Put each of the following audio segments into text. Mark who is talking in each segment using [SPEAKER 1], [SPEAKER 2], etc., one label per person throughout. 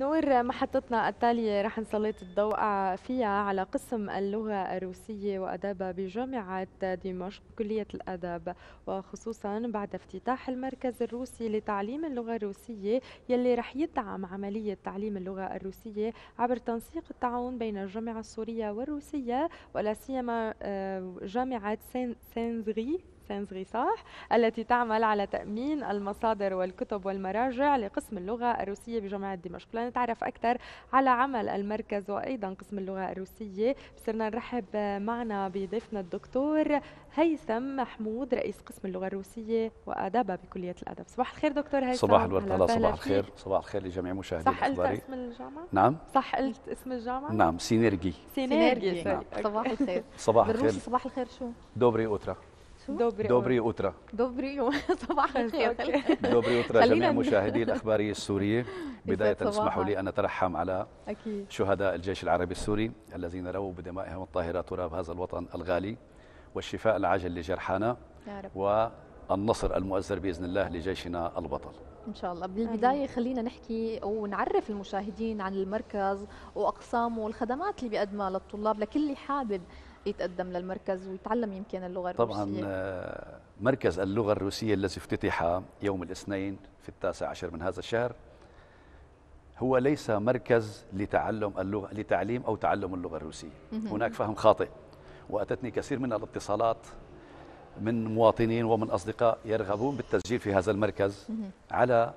[SPEAKER 1] نور محطتنا التالية رح نسلط الضوء فيها على قسم اللغة الروسية وأدابها بجامعة دمشق كلية الأداب وخصوصا بعد افتتاح المركز الروسي لتعليم اللغة الروسية يلي رح يدعم عملية تعليم اللغة الروسية عبر تنسيق التعاون بين الجامعة السورية والروسية ولا سيما آه، جامعة سينزغي سانز غصاح التي تعمل على تأمين المصادر والكتب والمراجع لقسم اللغة الروسية بجامعة دمشق لنتعرف أكثر على عمل المركز وأيضا قسم اللغة الروسية صرنا نرحب معنا بضيفنا الدكتور هيثم محمود رئيس قسم اللغة الروسية وآدابها بكلية الأدب صباح الخير دكتور هيثم صباح الورد هلا صباح الخير
[SPEAKER 2] صباح الخير لجميع مشاهدي صح قلت اسم الجامعة؟ نعم
[SPEAKER 1] صح قلت اسم الجامعة؟
[SPEAKER 2] نعم سينيرجي
[SPEAKER 1] سينيرجي, سينيرجي. نعم. صباح الخير صباح الخير صباح الخير شو؟ دوبري أوترا دوبري دوبري اوترا دوبري صباح الخير دوبري اوترا جميع
[SPEAKER 2] مشاهدي الاخباريه السوريه بدايه اسمحوا لي ان اترحم على أكيد. شهداء الجيش العربي السوري الذين رووا بدمائهم الطاهره تراب هذا الوطن الغالي والشفاء العاجل لجرحانا يا رب. والنصر المؤزر باذن الله لجيشنا البطل
[SPEAKER 3] ان شاء الله بالبدايه خلينا نحكي ونعرف المشاهدين عن المركز واقسامه والخدمات اللي بيقدمها للطلاب لكل اللي حابب يتقدم للمركز ويتعلم يمكن اللغه الروسيه طبعا
[SPEAKER 2] آه، مركز اللغه الروسيه الذي افتتح يوم الاثنين في التاسع عشر من هذا الشهر هو ليس مركز لتعلم اللغه لتعليم او تعلم اللغه الروسيه هناك فهم خاطئ واتتني كثير من الاتصالات من مواطنين ومن اصدقاء يرغبون بالتسجيل في هذا المركز على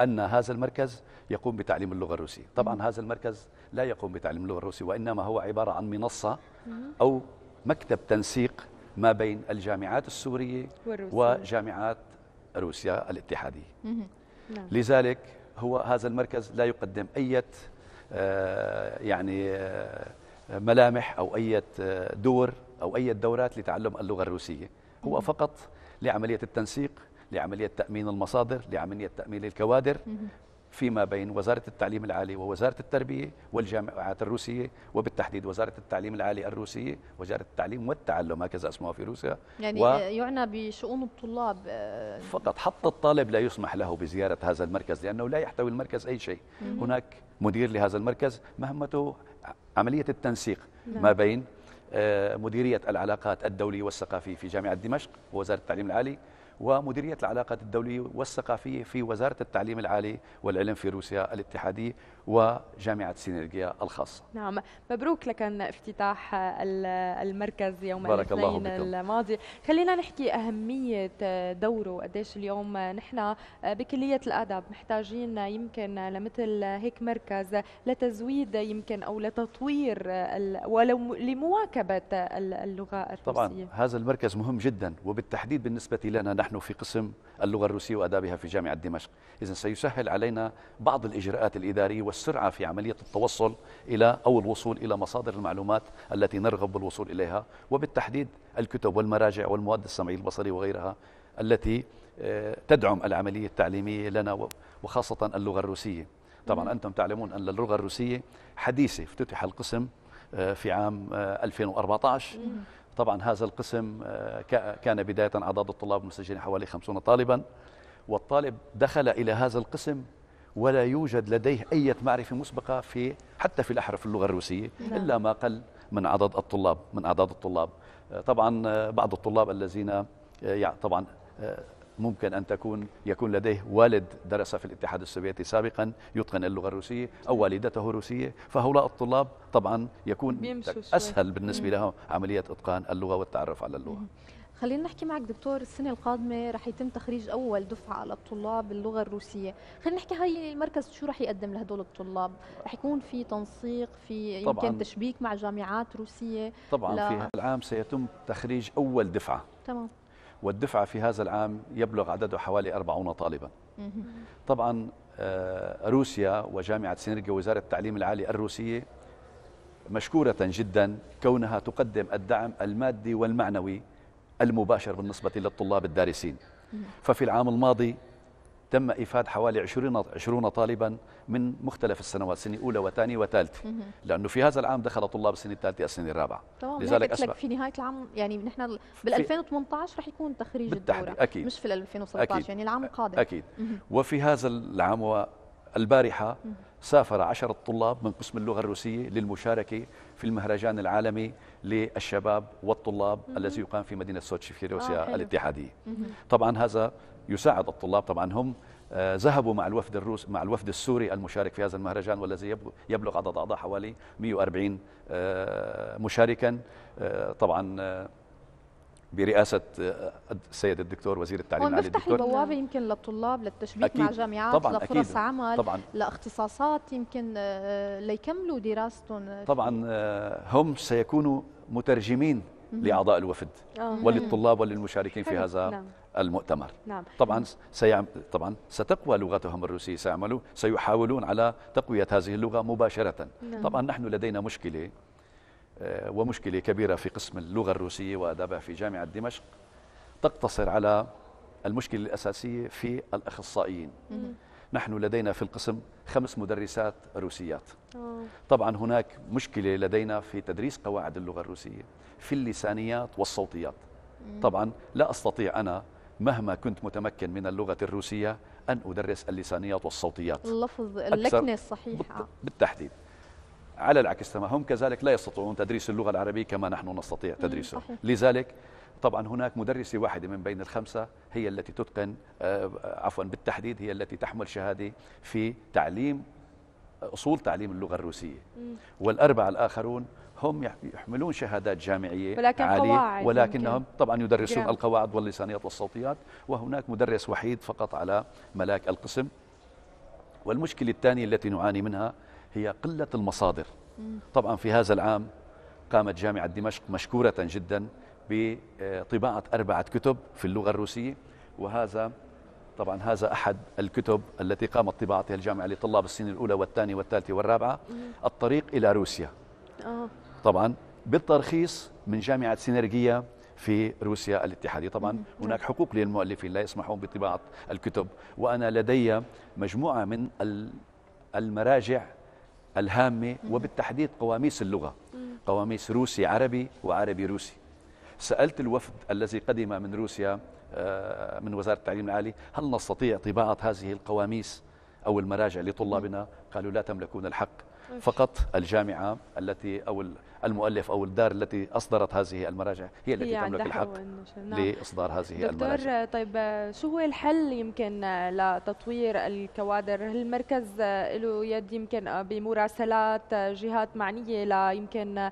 [SPEAKER 2] أن هذا المركز يقوم بتعليم اللغة الروسية طبعا هذا المركز لا يقوم بتعليم اللغة الروسية وإنما هو عبارة عن منصة أو مكتب تنسيق ما بين الجامعات السورية والروسية. وجامعات روسيا الاتحادية نعم. لذلك هو هذا المركز لا يقدم أي آه، يعني آه، ملامح أو أي آه، دور أو أي دورات لتعلم اللغة الروسية هو فقط لعملية التنسيق لعملية تأمين المصادر لعملية تأمين الكوادر فيما بين وزارة التعليم العالي ووزارة التربية والجامعات الروسية وبالتحديد وزارة التعليم العالي الروسية وزارة التعليم والتعلم هكذا اسمها في روسيا يعني و...
[SPEAKER 3] يعنى بشؤون الطلاب آه، فقط
[SPEAKER 2] حتى الطالب لا يسمح له بزيارة هذا المركز لأنه لا يحتوي المركز أي شيء هناك مدير لهذا المركز مهمته عملية التنسيق نعم. ما بين آه، مديرية العلاقات الدولية والثقافية في جامعة دمشق ووزارة التعليم العالي ومديرية العلاقات الدولية والثقافية في وزارة التعليم العالي والعلم في روسيا الاتحادية وجامعة سينرجيا الخاصة
[SPEAKER 1] نعم مبروك لكن افتتاح المركز يوم بارك الاثنين الماضي خلينا نحكي أهمية دوره قديش اليوم نحن بكلية الأدب محتاجين يمكن لمثل هيك مركز لتزويد يمكن أو لتطوير ولو لمواكبة اللغة الروسية طبعا
[SPEAKER 2] هذا المركز مهم جدا وبالتحديد بالنسبة لنا نحن في قسم اللغة الروسية وأدابها في جامعة دمشق إذا سيسهل علينا بعض الإجراءات الإدارية والسرعة في عملية التوصل إلى أو الوصول إلى مصادر المعلومات التي نرغب بالوصول إليها وبالتحديد الكتب والمراجع والمواد السمعية البصرية وغيرها التي آه، تدعم العملية التعليمية لنا وخاصة اللغة الروسية طبعا أنتم تعلمون أن اللغة الروسية حديثة افتتح القسم آه، في عام 2014 آه، طبعا هذا القسم كان بداية عدد الطلاب المسجلين حوالي 50 طالبا والطالب دخل إلى هذا القسم ولا يوجد لديه أي معرفة مسبقة في حتى في الأحرف اللغة الروسية لا. نعم. إلا ما قل من عدد الطلاب من أعداد الطلاب آه، طبعا آه، بعض الطلاب الذين يعني طبعا ممكن أن تكون يكون لديه والد درس في الاتحاد السوفيتي سابقا يتقن اللغة الروسية أو والدته روسية فهؤلاء الطلاب طبعا يكون أسهل بالنسبة لهم عملية إتقان اللغة والتعرف على اللغة
[SPEAKER 3] خلينا نحكي معك دكتور السنه القادمه رح يتم تخريج اول دفعه للطلاب باللغه الروسيه خلينا نحكي هاي المركز شو رح يقدم لهدول الطلاب رح يكون في تنسيق في طبعاً يمكن تشبيك مع جامعات روسيه طبعا ل... في هذا
[SPEAKER 2] العام سيتم تخريج اول دفعه تمام والدفعه في هذا العام يبلغ عدده حوالي 40 طالبا طبعا آه، روسيا وجامعه سينرجي وزاره التعليم العالي الروسيه مشكوره جدا كونها تقدم الدعم المادي والمعنوي المباشر بالنسبة للطلاب الدارسين ففي العام الماضي تم إفاد حوالي 20 20 طالبا من مختلف السنوات سنة أولى وثانية وثالثة لأنه في هذا العام دخل طلاب السنة الثالثة السنة الرابعة يعني لذلك أسبق في
[SPEAKER 3] نهاية العام يعني نحن بال 2018 رح يكون تخريج الدورة أكيد مش في 2017 أكيد يعني العام القادم أكيد مه.
[SPEAKER 2] وفي هذا العام والبارحة سافر عشر طلاب من قسم اللغة الروسية للمشاركة في المهرجان العالمي للشباب والطلاب مم. الذي يقام في مدينة سوتشي في روسيا آه الاتحادية مم. طبعا هذا يساعد الطلاب طبعا هم آه، ذهبوا مع الوفد الروس مع الوفد السوري المشارك في هذا المهرجان والذي يبلغ عدد أعضاء حوالي 140 آه، مشاركا آه، طبعا برئاسه آه، السيد الدكتور وزير التعليم العالي الدكتور البوابه
[SPEAKER 3] يمكن للطلاب للتشبيك أكيد مع جامعات طبعا لفرص أكيد عمل طبعا لاختصاصات يمكن آه، آه، ليكملوا دراستهم
[SPEAKER 2] طبعا هم سيكونوا مترجمين لاعضاء الوفد آه. وللطلاب وللمشاركين في هذا نعم. المؤتمر نعم. طبعا سيعم... طبعا ستقوى لغتهم الروسيه سيعملوا سيحاولون على تقويه هذه اللغه مباشره نعم. طبعا نحن لدينا مشكله آه، ومشكلة كبيرة في قسم اللغة الروسية وآدابها في جامعة دمشق تقتصر على المشكلة الأساسية في الأخصائيين نحن لدينا في القسم خمس مدرسات روسيات طبعا هناك مشكلة لدينا في تدريس قواعد اللغة الروسية في اللسانيات والصوتيات طبعا لا أستطيع أنا مهما كنت متمكن من اللغة الروسية أن أدرس اللسانيات والصوتيات
[SPEAKER 3] اللفظ اللكنة الصحيحة
[SPEAKER 2] بالتحديد على العكس تماما هم كذلك لا يستطيعون تدريس اللغة العربية كما نحن نستطيع تدريسها لذلك طبعا هناك مدرسة واحدة من بين الخمسة هي التي تتقن آه، عفوا بالتحديد هي التي تحمل شهادة في تعليم أصول تعليم اللغة الروسية والأربعة الآخرون هم يحملون شهادات جامعية ولكن عالية قواعد ولكنهم ممكن. طبعا يدرسون جرام. القواعد واللسانيات والصوتيات وهناك مدرس وحيد فقط على ملاك القسم والمشكلة الثانية التي نعاني منها هي قلة المصادر طبعا في هذا العام قامت جامعة دمشق مشكورة جدا بطباعة أربعة كتب في اللغة الروسية وهذا طبعا هذا أحد الكتب التي قامت طباعتها الجامعة لطلاب السنة الأولى والثانية والثالثة والرابعة الطريق إلى روسيا آه. طبعا بالترخيص من جامعة سينرجية في روسيا الاتحادية طبعا هناك حقوق للمؤلفين لا يسمحون بطباعة الكتب وأنا لدي مجموعة من المراجع الهامة وبالتحديد قواميس اللغة قواميس روسي عربي وعربي روسي سألت الوفد الذي قدم من روسيا آه، من وزارة التعليم العالي هل نستطيع طباعة هذه القواميس أو المراجع لطلابنا قالوا لا تملكون الحق فقط الجامعة التي أو المؤلف أو الدار التي أصدرت هذه المراجع هي التي هي تملك الحق
[SPEAKER 1] نعم.
[SPEAKER 2] لإصدار هذه دكتور المراجع
[SPEAKER 1] دكتور طيب شو هو الحل يمكن لتطوير الكوادر هل المركز له يد يمكن بمراسلات جهات معنية لا يمكن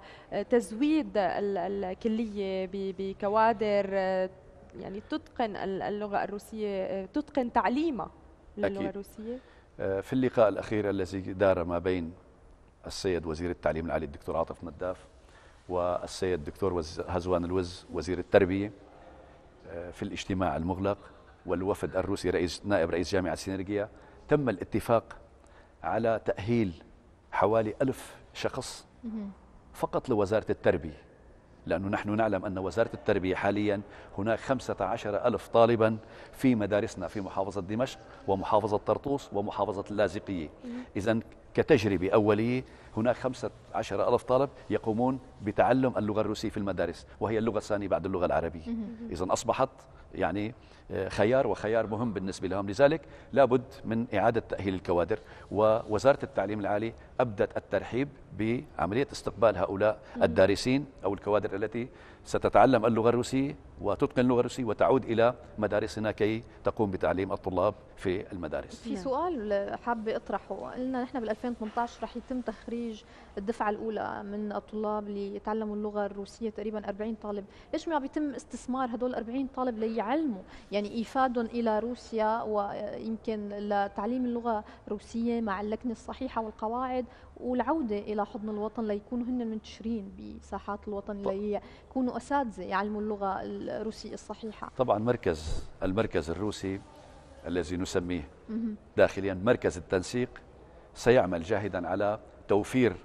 [SPEAKER 1] تزويد الكلية بكوادر يعني تتقن اللغة الروسية تتقن تعليمها للغة أكيد. الروسية
[SPEAKER 2] آه، في اللقاء الأخير الذي دار ما بين السيد وزير التعليم العالي الدكتور عاطف مداف والسيد الدكتور هزوان الوز وزير التربية آه، في الاجتماع المغلق والوفد الروسي رئيس نائب رئيس جامعة سينرجيا تم الاتفاق على تأهيل حوالي ألف شخص فقط لوزارة التربية لأنه نحن نعلم أن وزارة التربية حاليا هناك عشر ألف طالبا في مدارسنا في محافظة دمشق ومحافظة طرطوس ومحافظة اللاذقية إذا كتجربة أولية هناك خمسة عشر ألف طالب يقومون بتعلم اللغة الروسية في المدارس وهي اللغة الثانية بعد اللغة العربية إذا أصبحت يعني خيار وخيار مهم بالنسبة لهم لذلك لابد من إعادة تأهيل الكوادر ووزارة التعليم العالي أبدت الترحيب بعملية استقبال هؤلاء الدارسين أو الكوادر التي ستتعلم اللغة الروسية وتتقن اللغة الروسية وتعود إلى مدارسنا كي تقوم بتعليم الطلاب في المدارس في
[SPEAKER 3] سؤال حابة أطرحه قلنا نحن بال 2018 رح يتم تخريج الدفعة الأولى من الطلاب اللي يتعلموا اللغة الروسية تقريبا 40 طالب ليش ما بيتم استثمار هدول 40 طالب ليعلموا يعني ايفادهم الى روسيا ويمكن لتعليم اللغه الروسيه مع اللكنه الصحيحه والقواعد والعوده الى حضن الوطن ليكونوا هن منتشرين بساحات الوطن اللي يكونوا اساتذه يعلموا اللغه الروسيه الصحيحه
[SPEAKER 2] طبعا مركز المركز الروسي الذي نسميه داخليا مركز التنسيق سيعمل جاهدا على توفير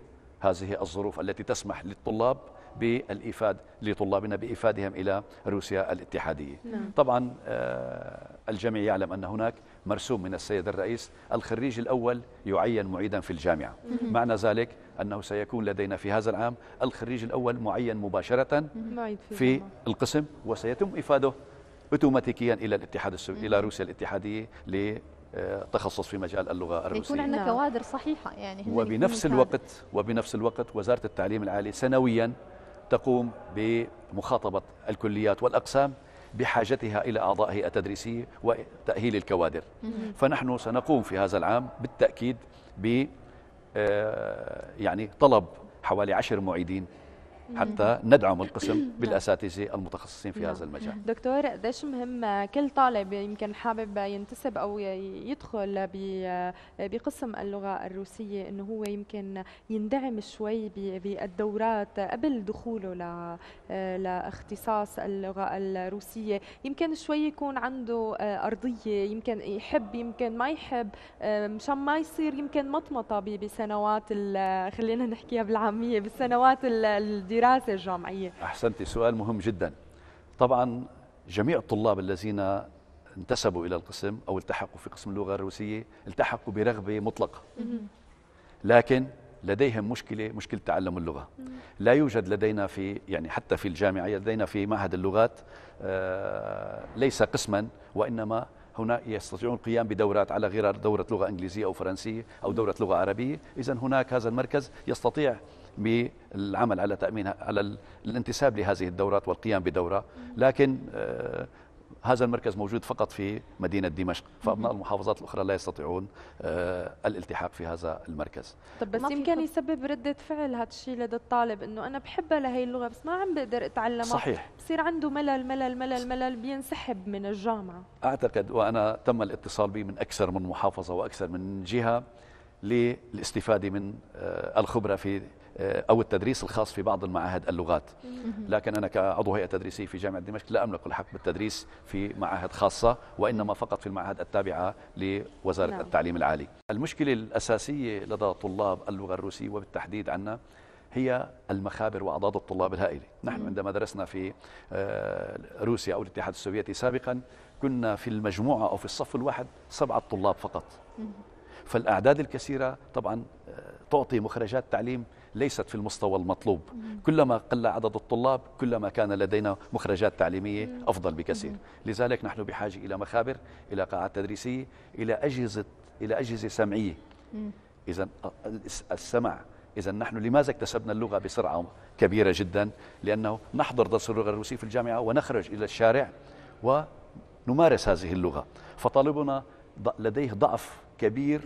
[SPEAKER 2] هذه الظروف التي تسمح للطلاب بالإفاد لطلابنا بإفادهم إلى روسيا الاتحادية نعم. طبعا آه، الجميع يعلم أن هناك مرسوم من السيد الرئيس الخريج الأول يعين معيدا في الجامعة مم. معنى ذلك أنه سيكون لدينا في هذا العام الخريج الأول معين مباشرة في القسم وسيتم إفاده اوتوماتيكيا الى الاتحاد السو... الى روسيا الاتحاديه لتخصص آه، في مجال اللغه الروسيه يكون عندنا نعم.
[SPEAKER 3] كوادر صحيحه يعني وبنفس الوقت
[SPEAKER 2] وبنفس الوقت وزاره التعليم العالي سنويا تقوم بمخاطبة الكليات والأقسام بحاجتها إلى أعضاء هيئة تدريسية وتأهيل الكوادر فنحن سنقوم في هذا العام بالتأكيد ب آه، يعني طلب حوالي عشر معيدين حتى ندعم القسم بالاساتذه المتخصصين في نعم. هذا المجال
[SPEAKER 1] دكتور قديش مهم كل طالب يمكن حابب ينتسب او يدخل بقسم اللغه الروسيه انه هو يمكن يندعم شوي بالدورات قبل دخوله ل لاختصاص اللغه الروسيه يمكن شوي يكون عنده ارضيه يمكن يحب يمكن ما يحب مشان ما يصير يمكن مطمطه بسنوات خلينا نحكيها بالعاميه بالسنوات الدراسيه الدراسة الجامعية
[SPEAKER 2] احسنتي سؤال مهم جدا طبعا جميع الطلاب الذين انتسبوا إلى القسم أو التحقوا في قسم اللغة الروسية التحقوا برغبة مطلقة لكن لديهم مشكلة مشكلة تعلم اللغة لا يوجد لدينا في يعني حتى في الجامعة لدينا في معهد اللغات آه، ليس قسما وإنما هنا يستطيعون القيام بدورات على غرار دورة لغة إنجليزية أو فرنسية أو دورة لغة عربية إذا هناك هذا المركز يستطيع بالعمل على تامين على الانتساب لهذه الدورات والقيام بدوره لكن آه، هذا المركز موجود فقط في مدينة دمشق فأبناء المحافظات الأخرى لا يستطيعون آه، الالتحاق في هذا المركز
[SPEAKER 1] طب بس يمكن يسبب ردة فعل هذا الشيء لدى الطالب أنه أنا بحبها لهي اللغة بس ما عم بقدر أتعلمها صحيح بصير عنده ملل ملل ملل ملل بينسحب من الجامعة
[SPEAKER 2] أعتقد وأنا تم الاتصال بي من أكثر من محافظة وأكثر من جهة للاستفادة من آه، الخبرة في آه، أو التدريس الخاص في بعض المعاهد اللغات لكن أنا كعضو هيئة تدريسية في جامعة دمشق لا أملك الحق بالتدريس في معاهد خاصة وإنما فقط في المعاهد التابعة لوزارة نعم. التعليم العالي المشكلة الأساسية لدى طلاب اللغة الروسية وبالتحديد عنا هي المخابر وأعداد الطلاب الهائلة نحن عندما درسنا في آه، روسيا أو الاتحاد السوفيتي سابقا كنا في المجموعة أو في الصف الواحد سبعة طلاب فقط فالأعداد الكثيرة طبعا آه، تعطي مخرجات تعليم ليست في المستوى المطلوب كلما قل عدد الطلاب كلما كان لدينا مخرجات تعليمية أفضل بكثير لذلك نحن بحاجة إلى مخابر إلى قاعات تدريسية إلى أجهزة, إلى أجهزة سمعية إذا آه، السمع إذا نحن لماذا اكتسبنا اللغة بسرعة كبيرة جدا لأنه نحضر درس اللغة الروسية في الجامعة ونخرج إلى الشارع ونمارس هذه اللغة فطالبنا لديه ضعف كبير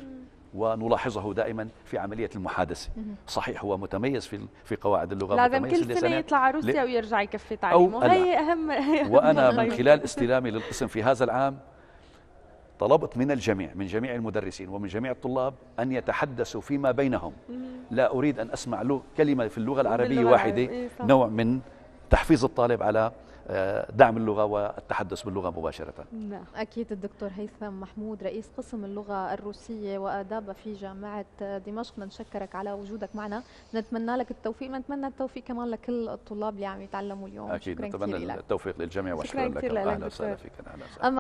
[SPEAKER 2] ونلاحظه دائما في عملية المحادثة صحيح هو متميز في في قواعد اللغة لازم كل سنة يطلع روسيا
[SPEAKER 1] ويرجع يكفي تعليمه هي أهم وأنا من خلال
[SPEAKER 2] استلامي للقسم في هذا العام طلبت من الجميع من جميع المدرسين ومن جميع الطلاب أن يتحدثوا فيما بينهم لا أريد أن أسمع له كلمة في اللغة العربية واحدة نوع من تحفيز الطالب على دعم اللغة والتحدث باللغة مباشرة
[SPEAKER 3] نعم أكيد الدكتور هيثم محمود رئيس قسم اللغة الروسية وآداب في جامعة دمشق نشكرك على وجودك معنا نتمنى لك التوفيق نتمنى التوفيق كمان لكل الطلاب اللي عم يتعلموا اليوم أكيد نتمنى التوفيق للجميع وشكرا لك أهلا وسهلا فيك أهلا وسهلا